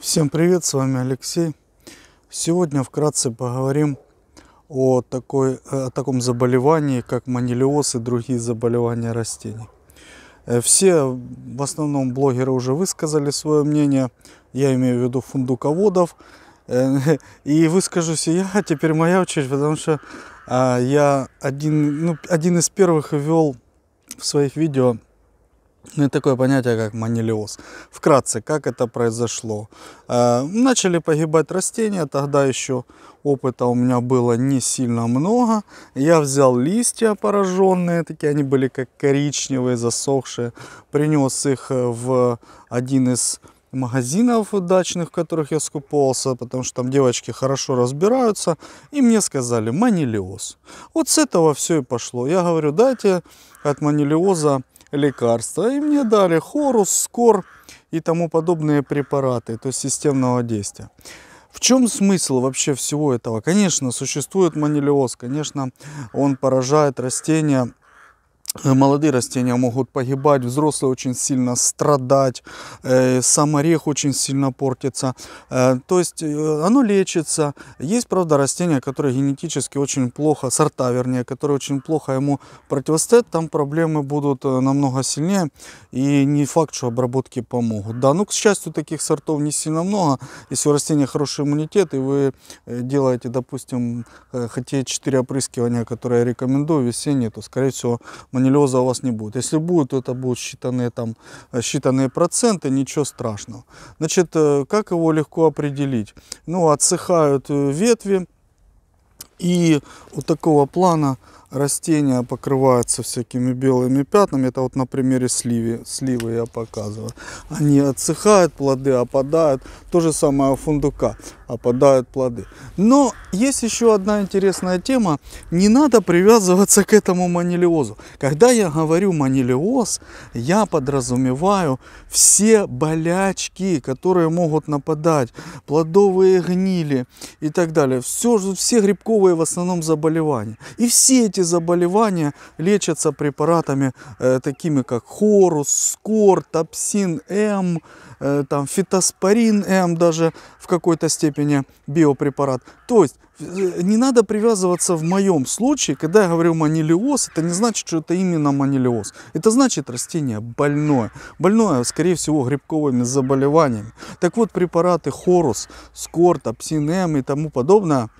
Всем привет, с вами Алексей. Сегодня вкратце поговорим о, такой, э, о таком заболевании, как манилиоз и другие заболевания растений. Э, все, в основном, блогеры уже высказали свое мнение, я имею в виду фундуководов, э, и выскажусь и я, а теперь моя очередь, потому что а, я один, ну, один из первых ввел в своих видео ну и такое понятие, как манилиоз. Вкратце, как это произошло? Э, начали погибать растения, тогда еще опыта у меня было не сильно много. Я взял листья пораженные, такие они были как коричневые, засохшие. Принес их э, в один из магазинов дачных, в которых я скупался, потому что там девочки хорошо разбираются, и мне сказали манилиоз. Вот с этого все и пошло. Я говорю, дайте от манилиоза лекарства. И мне дали хорус, скор и тому подобные препараты, то есть системного действия. В чем смысл вообще всего этого? Конечно, существует манилиоз, конечно, он поражает растения Молодые растения могут погибать, взрослые очень сильно страдать, э, сам орех очень сильно портится. Э, то есть э, оно лечится. Есть, правда, растения, которые генетически очень плохо, сорта вернее, которые очень плохо ему противостоят. Там проблемы будут намного сильнее и не факт, что обработки помогут. Да, ну, к счастью, таких сортов не сильно много. Если у растения хороший иммунитет и вы делаете, допустим, хотя 4 опрыскивания, которые я рекомендую весенние, то, скорее всего, манилеза у вас не будет. Если будет, то это будут считанные, там, э, считанные проценты, ничего страшного. Значит, э, как его легко определить? Ну, отсыхают э, ветви, и у такого плана растения покрываются всякими белыми пятнами. Это вот на примере сливы, сливы я показываю. Они отсыхают, плоды опадают. То же самое у фундука опадают плоды. Но есть еще одна интересная тема. Не надо привязываться к этому манилиозу. Когда я говорю манилиоз, я подразумеваю все болячки, которые могут нападать, плодовые гнили и так далее. Все, все грибковые в основном заболевания. И все эти заболевания лечатся препаратами э, такими, как хорус, скор, топсин М, э, там фитоспорин М даже в какой-то степени степени биопрепарат. То есть э, не надо привязываться в моем случае, когда я говорю манилиоз, это не значит, что это именно манилиоз. Это значит растение больное. Больное, скорее всего, грибковыми заболеваниями. Так вот, препараты хорус, скорт, апсинем и тому подобное –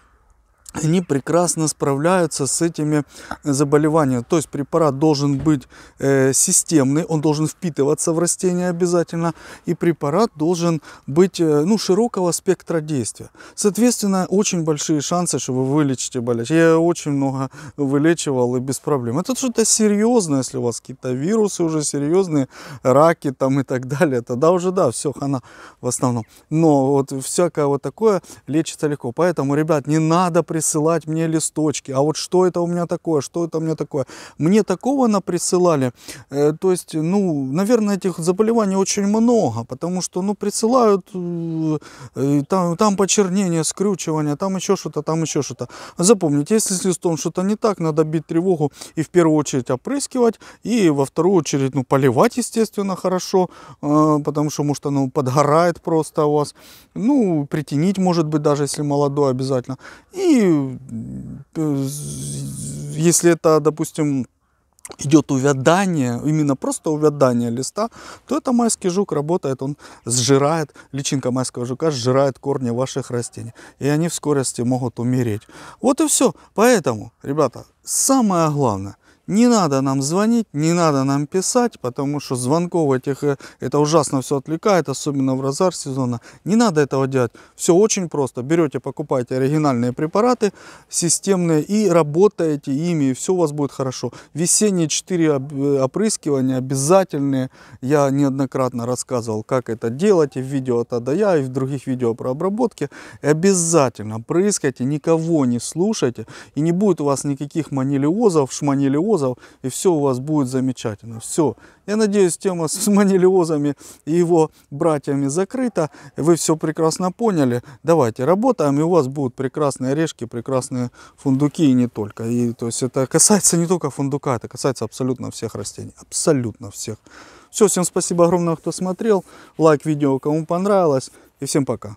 они прекрасно справляются с этими э, заболеваниями. То есть препарат должен быть э, системный, он должен впитываться в растение обязательно, и препарат должен быть э, ну, широкого спектра действия. Соответственно, очень большие шансы, что вы вылечите болезнь. Я очень много вылечивал и без проблем. Это что-то серьезное, если у вас какие-то вирусы уже серьезные, раки там и так далее. Тогда уже да, все хана в основном. Но вот всякое вот такое лечится легко. Поэтому, ребят, не надо при присылать мне листочки. А вот что это у меня такое, что это у меня такое? Мне такого наприсылали. Э, то есть, ну, наверное, этих заболеваний очень много, потому что, ну, присылают, э, э там, там почернение, скручивание, там еще что-то, там еще что-то. Запомните, если с листом что-то не так, надо бить тревогу и в первую очередь опрыскивать, и во вторую очередь, ну, поливать, естественно, хорошо, э, потому что, может, оно подгорает просто у вас. Ну, притянить, может быть, даже если молодой обязательно. И Э, если это, допустим, идет увядание, именно просто увядание листа, то это майский жук работает, он сжирает, личинка майского жука сжирает корни ваших растений, и они в скорости могут умереть. Вот и все. Поэтому, ребята, самое главное, не надо нам звонить, не надо нам писать, потому что звонков этих, э, это ужасно все отвлекает, особенно в разар сезона. Не надо этого делать. Все очень просто. Берете, покупаете оригинальные препараты, системные, и работаете ими, и все у вас будет хорошо. Весенние 4 э, опрыскивания обязательные. Я неоднократно рассказывал, как это делать, и в видео от Адая, и в других видео про обработки. обязательно прыскайте, никого не слушайте, и не будет у вас никаких манилиозов, шманилиозов, манилиозов, и все у вас будет замечательно. Все. Я надеюсь, тема с манилиозами и его братьями закрыта. Вы все прекрасно поняли. Давайте работаем, и у вас будут прекрасные орешки, прекрасные фундуки и не только. И, то есть это касается не только фундука, это касается абсолютно всех растений. Абсолютно всех. Все, всем спасибо огромное, кто смотрел. Лайк видео, кому понравилось. И всем пока.